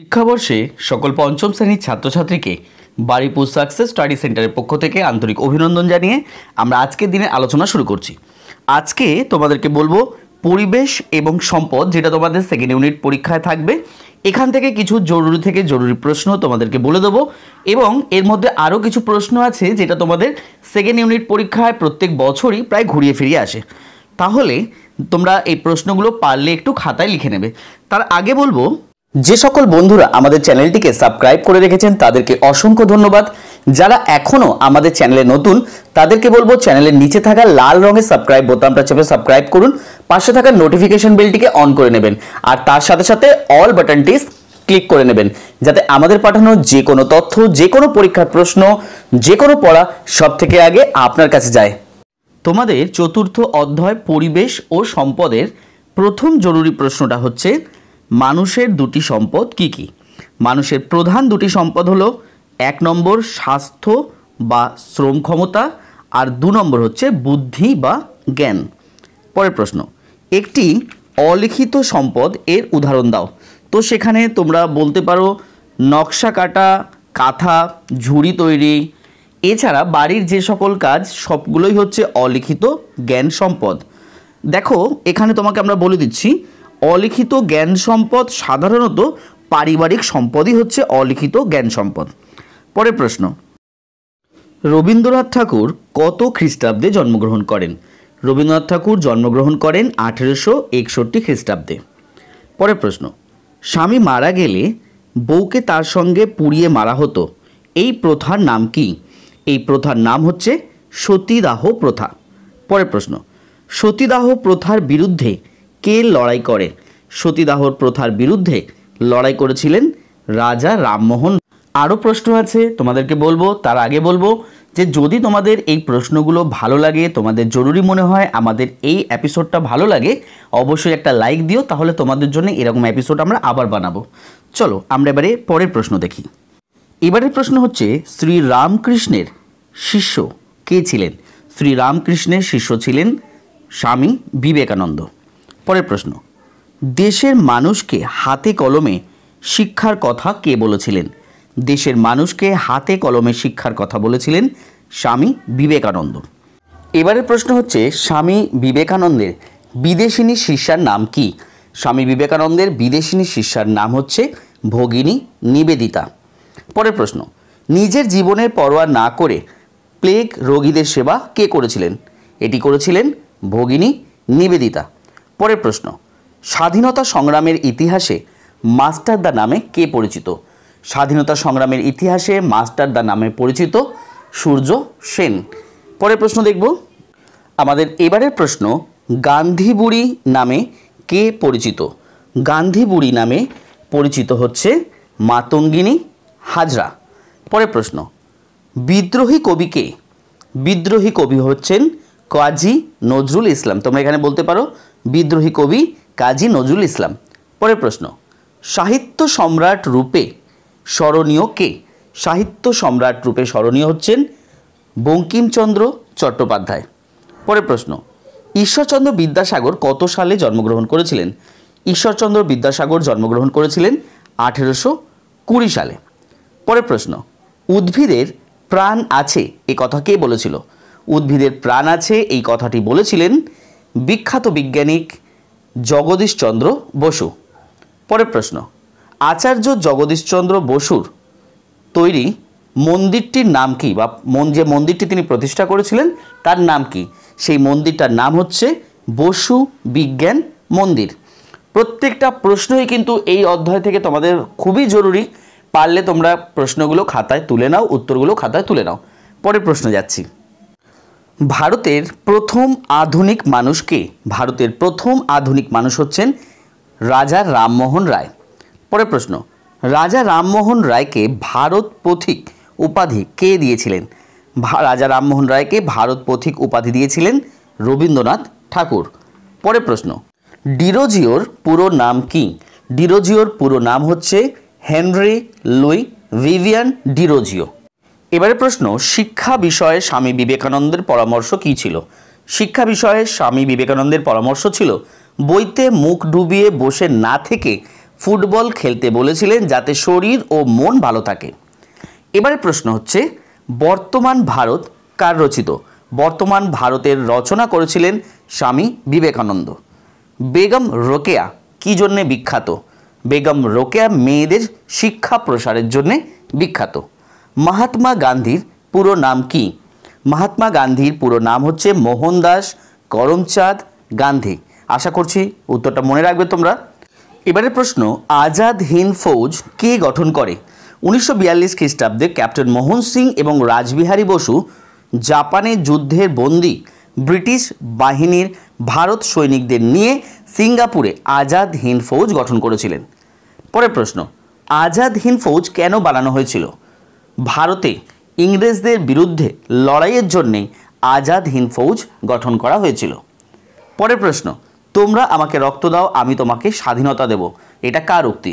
শিক্ষাবর্ষে সকল পঞ্চম শ্রেণীর ছাত্রছাত্রীকে বারিপুর সাকসেস স্টাডি সেন্টারের পক্ষ থেকে আন্তরিক অভিনন্দন জানিয়ে আমরা আজকের দিনে আলোচনা শুরু করছি আজকে তোমাদেরকে বলবো পরিবেশ এবং সম্পদ যেটা তোমাদের সেকেন্ড ইউনিট পরীক্ষায় থাকবে এখান থেকে কিছু জরুরি থেকে জরুরি প্রশ্ন তোমাদেরকে বলে দেবো এবং এর মধ্যে আরও কিছু প্রশ্ন আছে যেটা তোমাদের সেকেন্ড ইউনিট পরীক্ষায় প্রত্যেক বছরই প্রায় ঘুরিয়ে ফিরিয়ে আসে তাহলে তোমরা এই প্রশ্নগুলো পারলে একটু খাতায় লিখে নেবে তার আগে বলবো যে সকল বন্ধুরা আমাদের চ্যানেলটিকে সাবস্ক্রাইব করে রেখেছেন তাদেরকে অসংখ্য ধন্যবাদ যারা এখনও আমাদের চ্যানেলে নতুন তাদেরকে বলবো চ্যানেলের নিচে থাকা লাল রঙের সাবস্ক্রাইব বোতামটা চেপে সাবস্ক্রাইব করুন পাশে থাকা নোটিফিকেশন বেলটিকে অন করে নেবেন আর তার সাথে সাথে অল বাটনটি ক্লিক করে নেবেন যাতে আমাদের পাঠানো যে কোনো তথ্য যে কোনো পরীক্ষার প্রশ্ন যে কোনো পড়া সব থেকে আগে আপনার কাছে যায় তোমাদের চতুর্থ অধ্যায় পরিবেশ ও সম্পদের প্রথম জরুরি প্রশ্নটা হচ্ছে মানুষের দুটি সম্পদ কি কি মানুষের প্রধান দুটি সম্পদ হলো এক নম্বর স্বাস্থ্য বা শ্রম ক্ষমতা আর দু নম্বর হচ্ছে বুদ্ধি বা জ্ঞান পরের প্রশ্ন একটি অলিখিত সম্পদ এর উদাহরণ দাও তো সেখানে তোমরা বলতে পারো নকশা কাটা কাঁথা ঝুড়ি তৈরি এছাড়া বাড়ির যে সকল কাজ সবগুলোই হচ্ছে অলিখিত জ্ঞান সম্পদ দেখো এখানে তোমাকে আমরা বলে দিচ্ছি অলিখিত জ্ঞান সম্পদ সাধারণত পারিবারিক সম্পদই হচ্ছে অলিখিত জ্ঞান সম্পদ পরের প্রশ্ন রবীন্দ্রনাথ ঠাকুর কত খ্রিস্টাব্দে জন্মগ্রহণ করেন রবীন্দ্রনাথ ঠাকুর জন্মগ্রহণ করেন আঠেরোশো একষট্টি খ্রিস্টাব্দে পরের প্রশ্ন স্বামী মারা গেলে বউকে তার সঙ্গে পুড়িয়ে মারা হতো এই প্রথার নাম কি এই প্রথার নাম হচ্ছে সতীদাহ প্রথা পরের প্রশ্ন সতীদাহ প্রথার বিরুদ্ধে কে লড়াই করে সতীদাহর প্রথার বিরুদ্ধে লড়াই করেছিলেন রাজা রামমোহন আরও প্রশ্ন আছে তোমাদেরকে বলবো তার আগে বলবো যে যদি তোমাদের এই প্রশ্নগুলো ভালো লাগে তোমাদের জরুরি মনে হয় আমাদের এই এপিসোডটা ভালো লাগে অবশ্যই একটা লাইক দিও তাহলে তোমাদের জন্য এরকম এপিসোড আমরা আবার বানাবো চলো আমরা এবারে পরের প্রশ্ন দেখি এবারের প্রশ্ন হচ্ছে শ্রী রামকৃষ্ণের শিষ্য কে ছিলেন শ্রী রামকৃষ্ণের শিষ্য ছিলেন স্বামী বিবেকানন্দ পরের প্রশ্ন দেশের মানুষকে হাতে কলমে শিক্ষার কথা কে বলেছিলেন দেশের মানুষকে হাতে কলমে শিক্ষার কথা বলেছিলেন স্বামী বিবেকানন্দ এবারের প্রশ্ন হচ্ছে স্বামী বিবেকানন্দের বিদেশিনী শিষ্যার নাম কি স্বামী বিবেকানন্দের বিদেশিনী শিষ্যার নাম হচ্ছে ভগিনী নিবেদিতা পরের প্রশ্ন নিজের জীবনের পরোয়া না করে প্লেগ রোগীদের সেবা কে করেছিলেন এটি করেছিলেন ভগিনী নিবেদিতা পরের প্রশ্ন স্বাধীনতা সংগ্রামের ইতিহাসে মাস্টারদা নামে কে পরিচিত স্বাধীনতা সংগ্রামের ইতিহাসে মাস্টারদা নামে পরিচিত সূর্য সেন পরের প্রশ্ন দেখব আমাদের এবারের প্রশ্ন গান্ধী বুড়ি নামে কে পরিচিত গান্ধী বুড়ি নামে পরিচিত হচ্ছে মাতঙ্গিনী হাজরা পরের প্রশ্ন বিদ্রোহী কবি কে বিদ্রোহী কবি হচ্ছেন কাজী নজরুল ইসলাম তোমরা এখানে বলতে পারো বিদ্রোহী কবি কাজী নজরুল ইসলাম পরের প্রশ্ন সাহিত্য সম্রাট রূপে স্মরণীয় কে সাহিত্য সম্রাট রূপে স্মরণীয় হচ্ছেন বঙ্কিমচন্দ্র চট্টোপাধ্যায় পরের প্রশ্ন ঈশ্বরচন্দ্র বিদ্যাসাগর কত সালে জন্মগ্রহণ করেছিলেন ঈশ্বরচন্দ্র বিদ্যাসাগর জন্মগ্রহণ করেছিলেন আঠেরোশো কুড়ি সালে পরের প্রশ্ন উদ্ভিদের প্রাণ আছে এ কথা কে বলেছিল উদ্ভিদের প্রাণ আছে এই কথাটি বলেছিলেন বিখ্যাত বিজ্ঞানিক জগদীশচন্দ্র বসু পরের প্রশ্ন আচার্য জগদীশচন্দ্র বসুর তৈরি মন্দিরটির নাম কি বা মন যে মন্দিরটি তিনি প্রতিষ্ঠা করেছিলেন তার নাম কি সেই মন্দিরটার নাম হচ্ছে বসু বিজ্ঞান মন্দির প্রত্যেকটা প্রশ্নই কিন্তু এই অধ্যায় থেকে তোমাদের খুবই জরুরি পারলে তোমরা প্রশ্নগুলো খাতায় তুলে নাও উত্তরগুলো খাতায় তুলে নাও পরের প্রশ্ন যাচ্ছি ভারতের প্রথম আধুনিক মানুষকে ভারতের প্রথম আধুনিক মানুষ হচ্ছেন রাজা রামমোহন রায় পরের প্রশ্ন রাজা রামমোহন রায়কে ভারত পথিক উপাধি কে দিয়েছিলেন রাজা রামমোহন রায়কে ভারত পথিক উপাধি দিয়েছিলেন রবীন্দ্রনাথ ঠাকুর পরের প্রশ্ন ডিরোজিওর পুরো নাম কি ডিরোজিওর পুরো নাম হচ্ছে হেনরি লুই ভিভিয়ান ডিরোজিও এবারে প্রশ্ন শিক্ষা বিষয়ে স্বামী বিবেকানন্দের পরামর্শ কী ছিল শিক্ষা বিষয়ে স্বামী বিবেকানন্দের পরামর্শ ছিল বইতে মুখ ডুবিয়ে বসে না থেকে ফুটবল খেলতে বলেছিলেন যাতে শরীর ও মন ভালো থাকে এবারে প্রশ্ন হচ্ছে বর্তমান ভারত কার রচিত বর্তমান ভারতের রচনা করেছিলেন স্বামী বিবেকানন্দ বেগম রোকেয়া কী জন্যে বিখ্যাত বেগম রোকেয়া মেয়েদের শিক্ষা প্রসারের জন্যে বিখ্যাত মহাত্মা গান্ধীর পুরো নাম কি মহাত্মা গান্ধীর পুরো নাম হচ্ছে মোহনদাস করমচাঁদ গান্ধী আশা করছি উত্তরটা মনে রাখবে তোমরা এবারের প্রশ্ন আজাদ হিন্দ ফৌজ কে গঠন করে উনিশশো বিয়াল্লিশ খ্রিস্টাব্দে ক্যাপ্টেন মোহন সিং এবং রাজবিহারী বসু জাপানে যুদ্ধের বন্দী ব্রিটিশ বাহিনীর ভারত সৈনিকদের নিয়ে সিঙ্গাপুরে আজাদ হিন্দ ফৌজ গঠন করেছিলেন পরের প্রশ্ন আজাদ হিন্দ ফৌজ কেন বানানো হয়েছিল ভারতে ইংরেজদের বিরুদ্ধে লড়াইয়ের জন্যে আজাদ হিন্দ ফৌজ গঠন করা হয়েছিল পরের প্রশ্ন তোমরা আমাকে রক্ত দাও আমি তোমাকে স্বাধীনতা দেব এটা কার উক্তি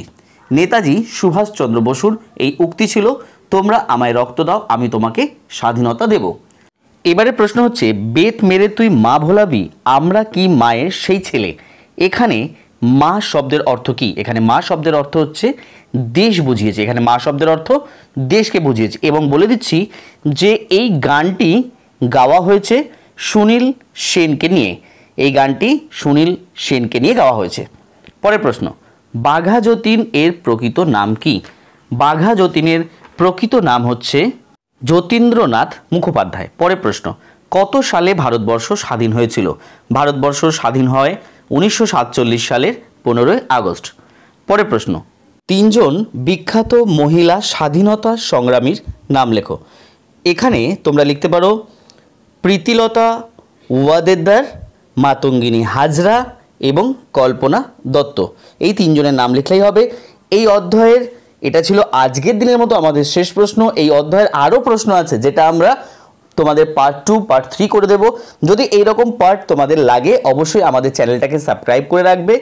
নেতাজি সুভাষচন্দ্র বসুর এই উক্তি ছিল তোমরা আমায় রক্ত দাও আমি তোমাকে স্বাধীনতা দেব এবারে প্রশ্ন হচ্ছে বেত মেরে তুই মা ভোলাবি আমরা কি মায়ের সেই ছেলে এখানে মা শব্দের অর্থ কি এখানে মা শব্দের অর্থ হচ্ছে দেশ বুঝিয়েছে এখানে মা শব্দের অর্থ দেশকে বুঝিয়েছে এবং বলে দিচ্ছি যে এই গানটি গাওয়া হয়েছে সুনীল সেনকে নিয়ে এই গানটি সুনীল সেনকে নিয়ে গাওয়া হয়েছে পরের প্রশ্ন বাঘা যতীন এর প্রকৃত নাম কি বাঘা যতীনের প্রকৃত নাম হচ্ছে যতীন্দ্রনাথ মুখোপাধ্যায় পরের প্রশ্ন কত সালে ভারতবর্ষ স্বাধীন হয়েছিল ভারতবর্ষ স্বাধীন হয় উনিশশো সালের পনেরোই আগস্ট পরে প্রশ্ন তিনজন বিখ্যাত মহিলা স্বাধীনতা সংগ্রামীর নাম লেখো এখানে তোমরা লিখতে পারো প্রীতিলতা ওয়াদেদার মাতঙ্গিনী হাজরা এবং কল্পনা দত্ত এই তিনজনের নাম লিখলেই হবে এই অধ্যায়ের এটা ছিল আজকের দিনের মতো আমাদের শেষ প্রশ্ন এই অধ্যায়ের আরও প্রশ্ন আছে যেটা আমরা তোমাদের পার্ট টু পার্ট থ্রি করে দেব যদি এইরকম পার্ট তোমাদের লাগে অবশ্যই আমাদের চ্যানেলটাকে সাবস্ক্রাইব করে রাখবে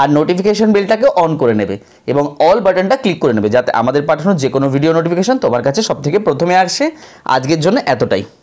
আর নোটিফিকেশন বেলটাকে অন করে নেবে এবং অল বাটনটা ক্লিক করে নেবে যাতে আমাদের পাঠানো যে কোনো ভিডিও নোটিফিকেশান তোমার কাছে সবথেকে প্রথমে আসে আজকের জন্য এতটাই